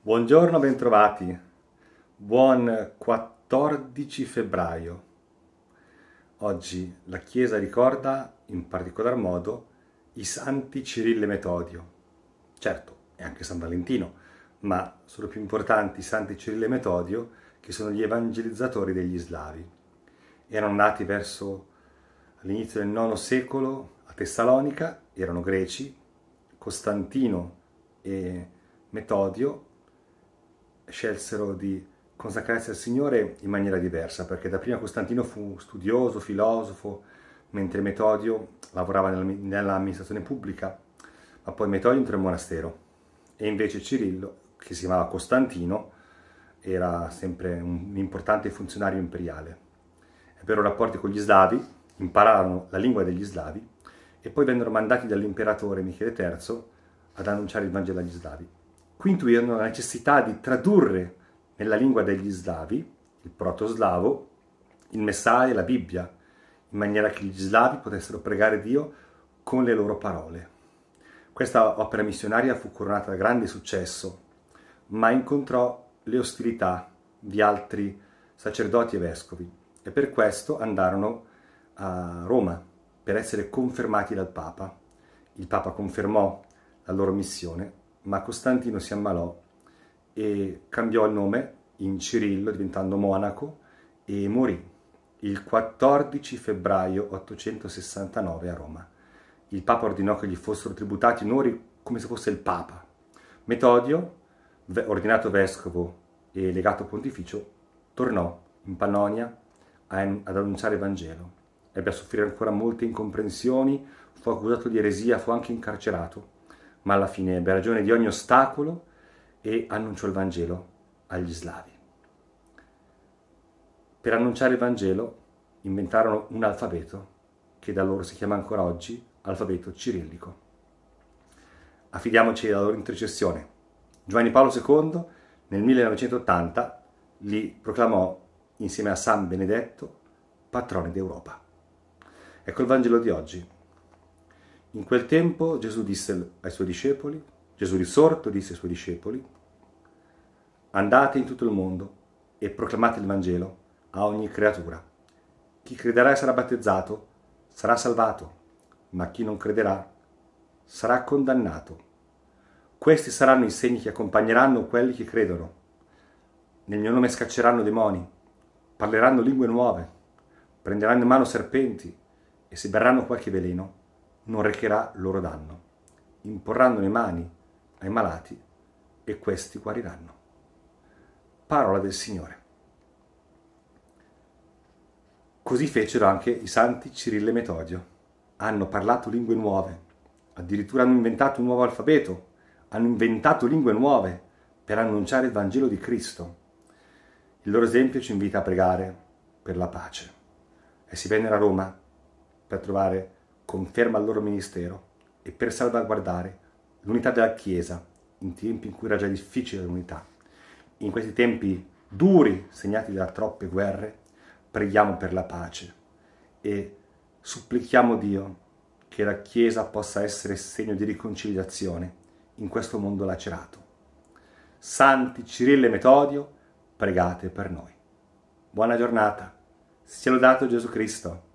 Buongiorno, bentrovati. Buon 14 febbraio. Oggi la Chiesa ricorda in particolar modo i santi Cirille e Metodio. Certo, è anche San Valentino, ma sono più importanti i santi Cirille e Metodio che sono gli evangelizzatori degli slavi. Erano nati verso all'inizio del IX secolo a Tessalonica, erano greci, Costantino e Metodio scelsero di consacrarsi al Signore in maniera diversa, perché da prima Costantino fu studioso, filosofo, mentre Metodio lavorava nell'amministrazione pubblica, ma poi Metodio entrò in monastero e invece Cirillo, che si chiamava Costantino, era sempre un importante funzionario imperiale. Ebbero rapporti con gli slavi, impararono la lingua degli slavi e poi vennero mandati dall'imperatore Michele III ad annunciare il Vangelo agli slavi. Quinto, intuirono la necessità di tradurre nella lingua degli slavi, il proto-slavo, il Messaia e la Bibbia, in maniera che gli slavi potessero pregare Dio con le loro parole. Questa opera missionaria fu coronata da grande successo, ma incontrò le ostilità di altri sacerdoti e vescovi e per questo andarono a a Roma per essere confermati dal Papa. Il Papa confermò la loro missione, ma Costantino si ammalò e cambiò il nome in Cirillo diventando monaco e morì il 14 febbraio 869 a Roma. Il Papa ordinò che gli fossero tributati onori come se fosse il Papa. Metodio, ordinato vescovo e legato pontificio, tornò in Pannonia ad annunciare il Vangelo ebbe a soffrire ancora molte incomprensioni, fu accusato di eresia, fu anche incarcerato, ma alla fine ebbe ragione di ogni ostacolo e annunciò il Vangelo agli slavi. Per annunciare il Vangelo inventarono un alfabeto che da loro si chiama ancora oggi alfabeto cirillico. Affidiamoci alla loro intercessione. Giovanni Paolo II nel 1980 li proclamò insieme a San Benedetto patrone d'Europa. Ecco il Vangelo di oggi. In quel tempo Gesù disse ai suoi discepoli, Gesù risorto disse ai suoi discepoli, andate in tutto il mondo e proclamate il Vangelo a ogni creatura. Chi crederà e sarà battezzato sarà salvato, ma chi non crederà sarà condannato. Questi saranno i segni che accompagneranno quelli che credono. Nel mio nome scacceranno demoni, parleranno lingue nuove, prenderanno in mano serpenti e se berranno qualche veleno, non recherà loro danno. Imporranno le mani ai malati e questi guariranno. Parola del Signore. Così fecero anche i santi Cirillo e Metodio. Hanno parlato lingue nuove, addirittura hanno inventato un nuovo alfabeto, hanno inventato lingue nuove per annunciare il Vangelo di Cristo. Il loro esempio ci invita a pregare per la pace. E si vennero a Roma per trovare conferma al loro ministero e per salvaguardare l'unità della Chiesa in tempi in cui era già difficile l'unità. In questi tempi duri segnati da troppe guerre, preghiamo per la pace e supplichiamo Dio che la Chiesa possa essere segno di riconciliazione in questo mondo lacerato. Santi Cirillo e Metodio, pregate per noi. Buona giornata. Sia lodato Gesù Cristo.